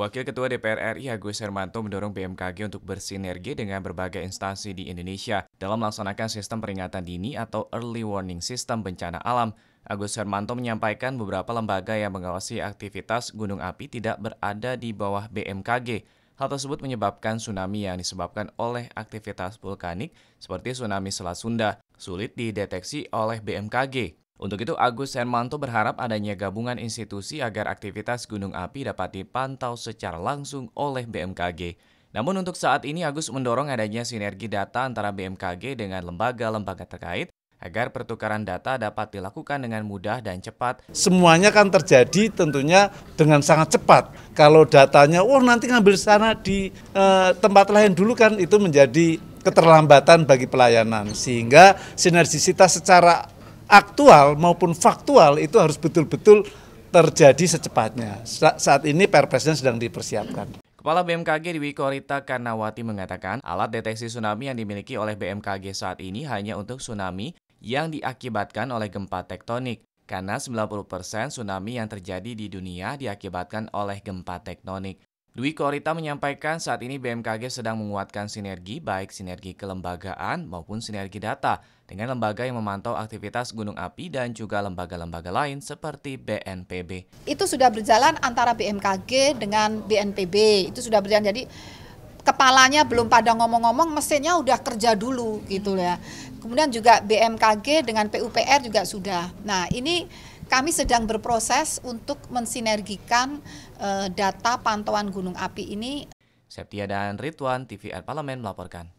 Wakil Ketua DPR RI Agus Hermanto mendorong BMKG untuk bersinergi dengan berbagai instansi di Indonesia dalam melaksanakan sistem peringatan dini atau early warning system bencana alam. Agus Hermanto menyampaikan beberapa lembaga yang mengawasi aktivitas gunung api tidak berada di bawah BMKG. Hal tersebut menyebabkan tsunami yang disebabkan oleh aktivitas vulkanik seperti tsunami Selat Sunda sulit dideteksi oleh BMKG. Untuk itu, Agus Hermanto berharap adanya gabungan institusi agar aktivitas gunung api dapat dipantau secara langsung oleh BMKG. Namun untuk saat ini, Agus mendorong adanya sinergi data antara BMKG dengan lembaga-lembaga terkait agar pertukaran data dapat dilakukan dengan mudah dan cepat. Semuanya kan terjadi tentunya dengan sangat cepat. Kalau datanya, oh nanti ngambil sana di eh, tempat lain dulu kan itu menjadi keterlambatan bagi pelayanan. Sehingga sinergisitas secara aktual maupun faktual itu harus betul-betul terjadi secepatnya. Sa saat ini perpresnya sedang dipersiapkan. Kepala BMKG Dwi Korita Karnawati mengatakan alat deteksi tsunami yang dimiliki oleh BMKG saat ini hanya untuk tsunami yang diakibatkan oleh gempa tektonik karena 90% tsunami yang terjadi di dunia diakibatkan oleh gempa tektonik. Dwi Korita menyampaikan saat ini BMKG sedang menguatkan sinergi baik sinergi kelembagaan maupun sinergi data dengan lembaga yang memantau aktivitas gunung api dan juga lembaga-lembaga lain seperti BNPB. Itu sudah berjalan antara BMKG dengan BNPB. Itu sudah berjalan jadi kepalanya belum pada ngomong-ngomong, mesinnya udah kerja dulu gitu ya. Kemudian juga BMKG dengan PUPR juga sudah. Nah, ini kami sedang berproses untuk mensinergikan uh, data pantauan gunung api ini. Septia dan Ridwan, TVR Parlemen melaporkan.